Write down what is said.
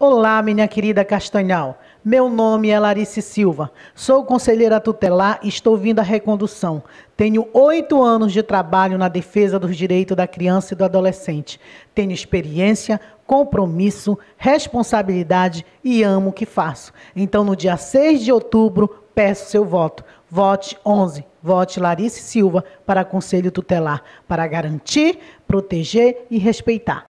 Olá, minha querida Castanhal. Meu nome é Larice Silva. Sou conselheira tutelar e estou vindo à recondução. Tenho oito anos de trabalho na defesa dos direitos da criança e do adolescente. Tenho experiência, compromisso, responsabilidade e amo o que faço. Então, no dia 6 de outubro, peço seu voto. Vote 11. Vote Larice Silva para Conselho Tutelar para garantir, proteger e respeitar.